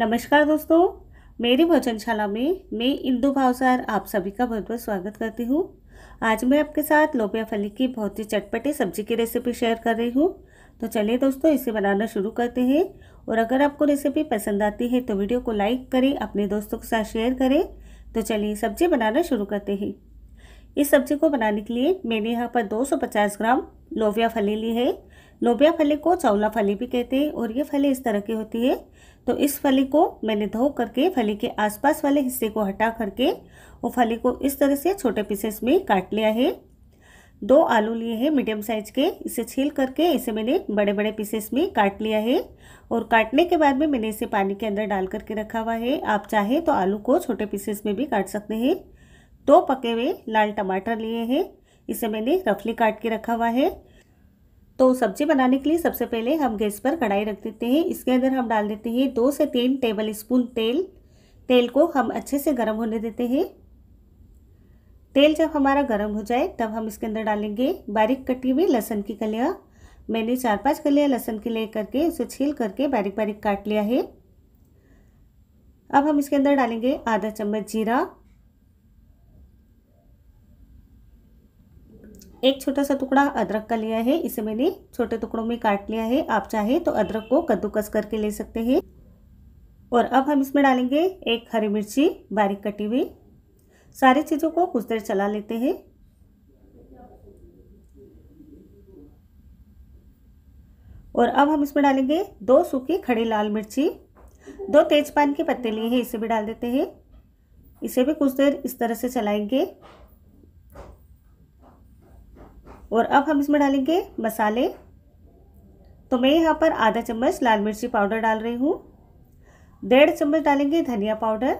नमस्कार दोस्तों मेरी भोजनशाला में मैं इंदू भावसार आप सभी का बहुत बहुत स्वागत करती हूँ आज मैं आपके साथ लोबिया फली की बहुत ही चटपटी सब्जी की रेसिपी शेयर कर रही हूँ तो चलिए दोस्तों इसे बनाना शुरू करते हैं और अगर आपको रेसिपी पसंद आती है तो वीडियो को लाइक करें अपने दोस्तों के साथ शेयर करें तो चलिए सब्जी बनाना शुरू करते हैं इस सब्जी को बनाने के लिए मैंने यहाँ पर दो ग्राम लोबिया फली ली है लोबिया फली को चावला फली भी कहते हैं और ये फली इस तरह की होती है तो इस फली को मैंने धो करके फली के आसपास वाले हिस्से को हटा करके वो फली को इस तरह से छोटे पीसेस में काट लिया है दो आलू लिए हैं मीडियम साइज के इसे छील करके इसे मैंने बड़े बड़े पीसेस में काट लिया है और काटने के बाद में मैंने इसे पानी के अंदर डाल करके रखा हुआ है आप चाहे तो आलू को छोटे पीसेस में भी काट सकते हैं दो पके हुए लाल टमाटर लिए हैं इसे मैंने रफली काट के रखा हुआ है तो सब्जी बनाने के लिए सबसे पहले हम गैस पर कढ़ाई रख देते हैं इसके अंदर हम डाल देते हैं दो से तीन टेबल स्पून तेल तेल को हम अच्छे से गर्म होने देते हैं तेल जब हमारा गर्म हो जाए तब हम इसके अंदर डालेंगे बारीक कटी हुई लहसन की कलियाँ मैंने चार पांच कलियाँ लहसन की ले करके उसे छील करके बारीक बारीक काट लिया है अब हम इसके अंदर डालेंगे आधा चम्मच जीरा एक छोटा सा टुकड़ा अदरक का लिया है इसे मैंने छोटे टुकड़ों में काट लिया है आप चाहे तो अदरक को कद्दूकस करके ले सकते हैं और अब हम इसमें डालेंगे एक हरी मिर्ची बारीक कटी हुई सारी चीज़ों को कुछ देर चला लेते हैं और अब हम इसमें डालेंगे दो सूखी खड़ी लाल मिर्ची दो तेजपान के पत्ते लिए हैं इसे भी डाल देते हैं इसे भी कुछ देर इस तरह से चलाएंगे और अब हम इसमें डालेंगे मसाले तो मैं यहाँ पर आधा चम्मच लाल मिर्ची पाउडर डाल रही हूँ डेढ़ चम्मच डालेंगे धनिया पाउडर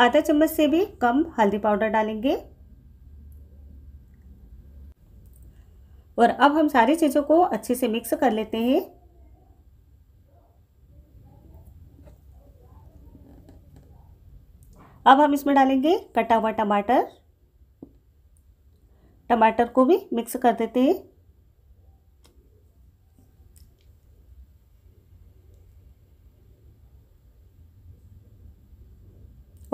आधा चम्मच से भी कम हल्दी पाउडर डालेंगे और अब हम सारी चीज़ों को अच्छे से मिक्स कर लेते हैं अब हम इसमें डालेंगे कटा हुआ टमाटर टमाटर को भी मिक्स कर देते हैं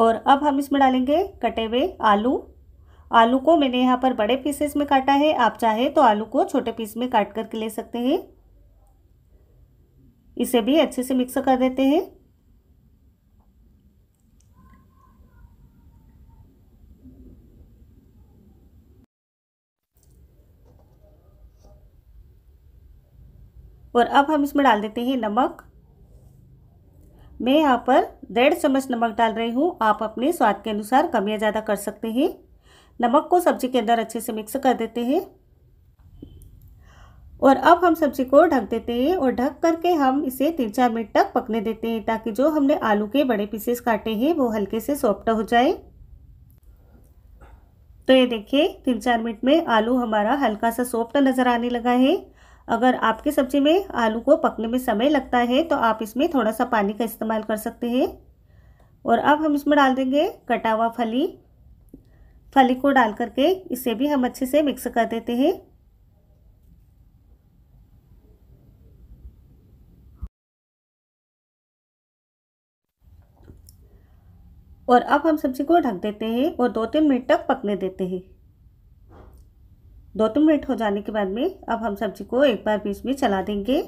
और अब हम इसमें डालेंगे कटे हुए आलू आलू को मैंने यहाँ पर बड़े पीसेस में काटा है आप चाहे तो आलू को छोटे पीस में काट करके ले सकते हैं इसे भी अच्छे से मिक्स कर देते हैं और अब हम इसमें डाल देते हैं नमक मैं यहाँ पर डेढ़ चम्मच नमक डाल रही हूँ आप अपने स्वाद के अनुसार कम या ज़्यादा कर सकते हैं नमक को सब्ज़ी के अंदर अच्छे से मिक्स कर देते हैं और अब हम सब्ज़ी को ढक देते हैं और ढक करके हम इसे तीन चार मिनट तक पकने देते हैं ताकि जो हमने आलू के बड़े पीसेस काटे हैं वो हल्के से सॉफ्ट हो जाए तो ये देखिए तीन चार मिनट में आलू हमारा हल्का सा सॉफ्ट नज़र आने लगा है अगर आपके सब्जी में आलू को पकने में समय लगता है तो आप इसमें थोड़ा सा पानी का इस्तेमाल कर सकते हैं और अब हम इसमें डाल देंगे कटा हुआ फली फली को डाल करके इसे भी हम अच्छे से मिक्स कर देते हैं और अब हम सब्जी को ढक देते हैं और दो तीन मिनट तक पकने देते हैं दो तीन मिनट हो जाने के बाद में अब हम सब्जी को एक बार बीच में चला देंगे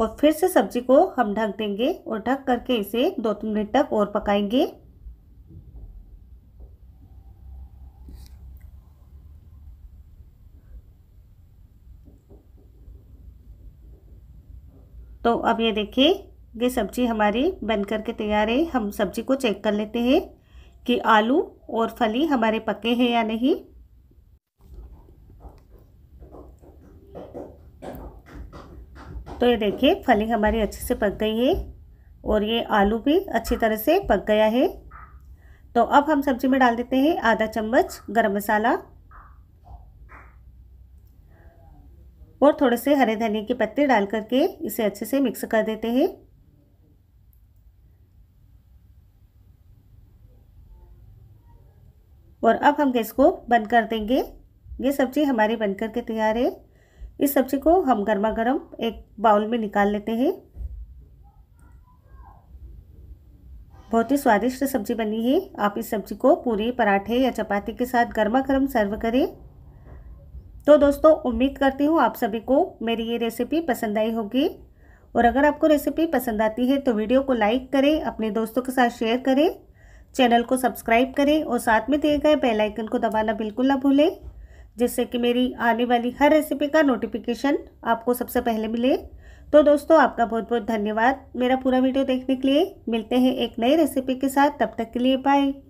और फिर से सब्जी को हम ढक देंगे और ढक करके इसे दो तीन मिनट तक और पकाएंगे तो अब ये देखिए ये सब्ज़ी हमारी बन कर के तैयार है हम सब्ज़ी को चेक कर लेते हैं कि आलू और फली हमारे पके हैं या नहीं तो ये देखिए फली हमारी अच्छे से पक गई है और ये आलू भी अच्छी तरह से पक गया है तो अब हम सब्ज़ी में डाल देते हैं आधा चम्मच गरम मसाला और थोड़े से हरे धनिया के पत्ते डाल करके इसे अच्छे से मिक्स कर देते हैं और अब हम गैस को बंद कर देंगे ये सब्ज़ी हमारी बनकर के तैयार है इस सब्ज़ी को हम गर्मा गर्म एक बाउल में निकाल लेते हैं बहुत ही स्वादिष्ट सब्ज़ी बनी है आप इस सब्ज़ी को पूरी पराठे या चपाती के साथ गर्मा गर्म सर्व करें तो दोस्तों उम्मीद करती हूँ आप सभी को मेरी ये रेसिपी पसंद आई होगी और अगर आपको रेसिपी पसंद आती है तो वीडियो को लाइक करें अपने दोस्तों के साथ शेयर करें चैनल को सब्सक्राइब करें और साथ में दिए गए बेल आइकन को दबाना बिल्कुल ना भूलें जिससे कि मेरी आने वाली हर रेसिपी का नोटिफिकेशन आपको सबसे पहले मिले तो दोस्तों आपका बहुत बहुत धन्यवाद मेरा पूरा वीडियो देखने के लिए मिलते हैं एक नई रेसिपी के साथ तब तक के लिए बाय